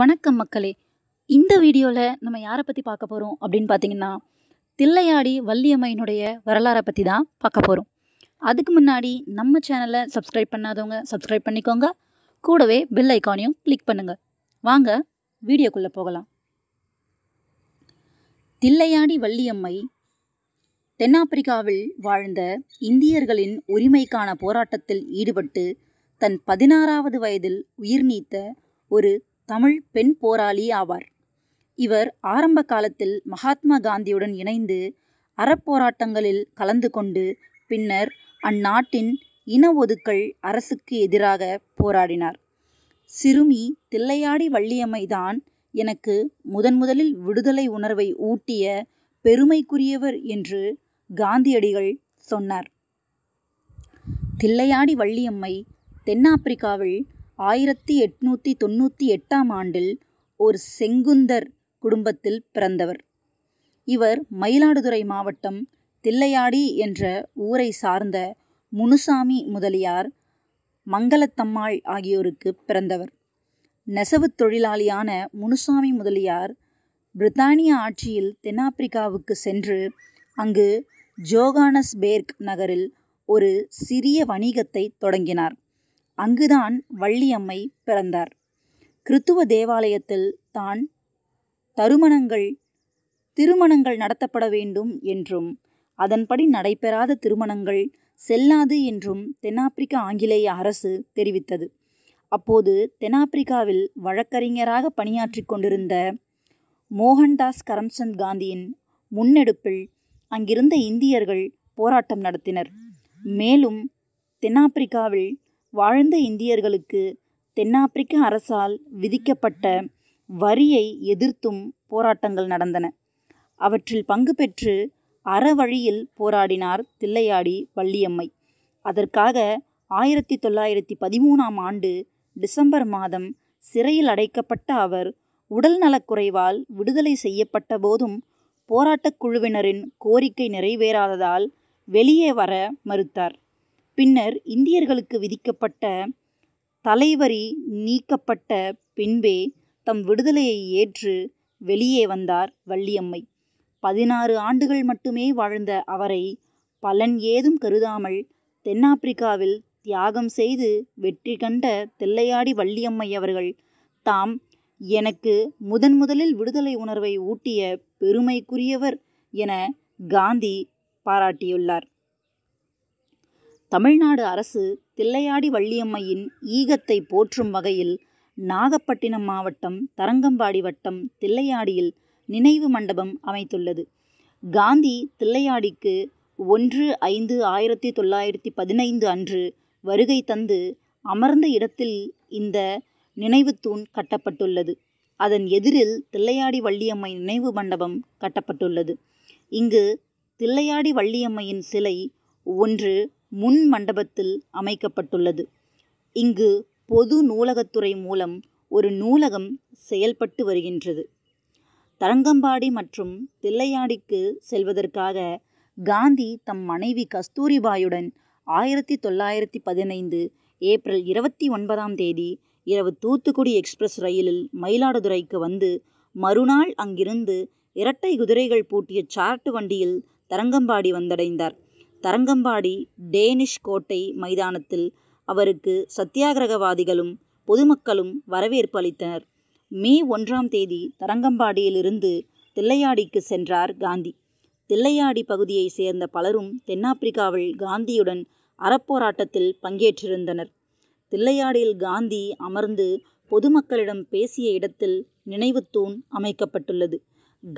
வணக்கம் மக்களே இந்த வீடியோவில் நம்ம யாரை பற்றி பார்க்க போகிறோம் அப்படின்னு பார்த்தீங்கன்னா தில்லையாடி வள்ளியம்மையினுடைய வரலாறை பற்றி தான் பார்க்க போகிறோம் அதுக்கு முன்னாடி நம்ம சேனலை சப்ஸ்கிரைப் பண்ணாதவங்க சப்ஸ்கிரைப் பண்ணிக்கோங்க கூடவே பெல் ஐக்கானையும் கிளிக் பண்ணுங்கள் வாங்க வீடியோக்குள்ளே போகலாம் தில்லையாடி வள்ளியம்மை தென்னாப்பிரிக்காவில் வாழ்ந்த இந்தியர்களின் உரிமைக்கான போராட்டத்தில் ஈடுபட்டு தன் பதினாறாவது வயதில் உயிர் நீத்த ஒரு தமிழ் பெண் போராளி ஆவார் இவர் ஆரம்ப காலத்தில் மகாத்மா காந்தியுடன் இணைந்து அறப்போராட்டங்களில் கலந்து கொண்டு பின்னர் அந்நாட்டின் இன ஒதுக்கல் அரசுக்கு எதிராக போராடினார் சிறுமி தில்லையாடி வள்ளியம்மைதான் எனக்கு முதன் முதலில் விடுதலை உணர்வை ஊட்டிய பெருமைக்குரியவர் என்று காந்தியடிகள் சொன்னார் தில்லையாடி வள்ளியம்மை தென்னாப்பிரிக்காவில் ஆயிரத்தி எட்நூற்றி தொண்ணூற்றி எட்டாம் ஆண்டில் ஒரு செங்குந்தர் குடும்பத்தில் பிறந்தவர் இவர் மயிலாடுதுறை மாவட்டம் தில்லையாடி என்ற ஊரை சார்ந்த முனுசாமி முதலியார் மங்களத்தம்மாள் ஆகியோருக்கு பிறந்தவர் நெசவு தொழிலாளியான முனுசாமி முதலியார் பிரித்தானிய ஆட்சியில் தென்னாப்பிரிக்காவுக்கு சென்று அங்கு ஜோகானஸ்பேர்க் நகரில் ஒரு சிறிய வணிகத்தை தொடங்கினார் அங்குதான் வள்ளியம்மை பிறந்தார் கிறித்துவ தேவாலயத்தில் தான் தருமணங்கள் திருமணங்கள் நடத்தப்பட வேண்டும் என்றும் அதன்படி நடைபெறாத திருமணங்கள் செல்லாது என்றும் தென்னாப்பிரிக்க ஆங்கிலேய அரசு தெரிவித்தது அப்போது தென்னாப்பிரிக்காவில் வழக்கறிஞராக பணியாற்றி கொண்டிருந்த மோகன்தாஸ் கரம்சந்த் காந்தியின் முன்னெடுப்பில் அங்கிருந்த இந்தியர்கள் போராட்டம் நடத்தினர் மேலும் தென்னாப்பிரிக்காவில் வாழ்ந்த இந்தியர்களுக்கு தென்னாப்பிரிக்க அரசால் விதிக்கப்பட்ட வரியை எதிர்த்தும் போராட்டங்கள் நடந்தன அவற்றில் பங்கு பெற்று அறவழியில் போராடினார் தில்லையாடி வள்ளியம்மை அதற்காக ஆயிரத்தி தொள்ளாயிரத்தி பதிமூணாம் ஆண்டு டிசம்பர் மாதம் சிறையில் அடைக்கப்பட்ட அவர் உடல் நலக்குறைவால் விடுதலை செய்யப்பட்ட போதும் போராட்டக் குழுவினரின் கோரிக்கை நிறைவேறாததால் வெளியே வர மறுத்தார் பின்னர் இந்தியர்களுக்கு விதிக்கப்பட்ட தலைவரி நீக்கப்பட்ட பின்பே தம் விடுதலையை ஏற்று வெளியே வந்தார் வள்ளியம்மை பதினாறு ஆண்டுகள் மட்டுமே வாழ்ந்த அவரை பலன் ஏதும் கருதாமல் தென்னாப்பிரிக்காவில் தியாகம் செய்து வெற்றி கண்ட தெல்லையாடி வள்ளியம்மை அவர்கள் தாம் எனக்கு முதன் முதலில் விடுதலை உணர்வை ஊட்டிய பெருமைக்குரியவர் என காந்தி பாராட்டியுள்ளார் தமிழ்நாடு அரசு தில்லையாடி வள்ளியம்மையின் ஈகத்தை போற்றும் வகையில் நாகப்பட்டினம் மாவட்டம் தரங்கம்பாடி வட்டம் தில்லையாடியில் நினைவு மண்டபம் அமைத்துள்ளது காந்தி தில்லையாடிக்கு ஒன்று ஐந்து ஆயிரத்தி தொள்ளாயிரத்தி பதினைந்து அன்று வருகை தந்து அமர்ந்த இடத்தில் இந்த நினைவு தூண் கட்டப்பட்டுள்ளது அதன் எதிரில் தில்லையாடி வள்ளியம்மை நினைவு மண்டபம் கட்டப்பட்டுள்ளது இங்கு தில்லையாடி வள்ளியம்மையின் சிலை ஒன்று முன் மண்டபத்தில் அமைக்கப்பட்டுள்ளது இங்கு பொது நூலகத்துறை மூலம் ஒரு நூலகம் செயல்பட்டு வருகின்றது தரங்கம்பாடி மற்றும் தில்லையாடிக்கு செல்வதற்காக காந்தி தம் மனைவி கஸ்தூரிபாயுடன் ஆயிரத்தி தொள்ளாயிரத்தி பதினைந்து ஏப்ரல் இருபத்தி ஒன்பதாம் தேதி இரவு தூத்துக்குடி எக்ஸ்பிரஸ் ரயிலில் மயிலாடுதுறைக்கு வந்து மறுநாள் அங்கிருந்து இரட்டை குதிரைகள் பூட்டிய சார்ட்டு வண்டியில் தரங்கம்பாடி வந்தடைந்தார் தரங்கம்பாடி டேனிஷ் கோட்டை மைதானத்தில் அவருக்கு சத்தியாகிரகவாதிகளும் பொதுமக்களும் வரவேற்பு அளித்தனர் மே ஒன்றாம் தேதி தரங்கம்பாடியிலிருந்து தில்லையாடிக்கு சென்றார் காந்தி தில்லையாடி பகுதியை சேர்ந்த பலரும் தென்னாப்பிரிக்காவில் காந்தியுடன் அறப்போராட்டத்தில் பங்கேற்றிருந்தனர் தில்லையாடியில் காந்தி அமர்ந்து பொதுமக்களிடம் பேசிய இடத்தில் நினைவு தூண் அமைக்கப்பட்டுள்ளது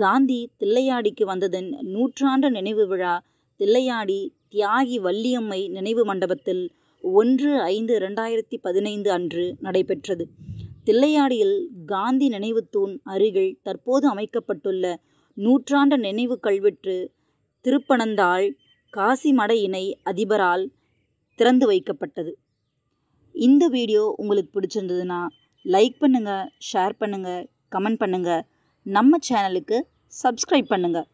காந்தி தில்லையாடிக்கு வந்ததன் நூற்றாண்டு நினைவு விழா தில்லையாடி தியாகி வள்ளியம்மை நினைவு மண்டபத்தில் ஒன்று ஐந்து ரெண்டாயிரத்தி பதினைந்து அன்று நடைபெற்றது தில்லையாடியில் காந்தி நினைவு தூண் அருகில் தற்போது அமைக்கப்பட்டுள்ள நூற்றாண்டு நினைவு கல்வெற்று திருப்பனந்தாள் காசிமட இணை அதிபரால் திறந்து வைக்கப்பட்டது இந்த வீடியோ உங்களுக்கு பிடிச்சிருந்ததுன்னா லைக் பண்ணுங்கள் ஷேர் பண்ணுங்கள் கமெண்ட் பண்ணுங்கள் நம்ம சேனலுக்கு சப்ஸ்கிரைப் பண்ணுங்கள்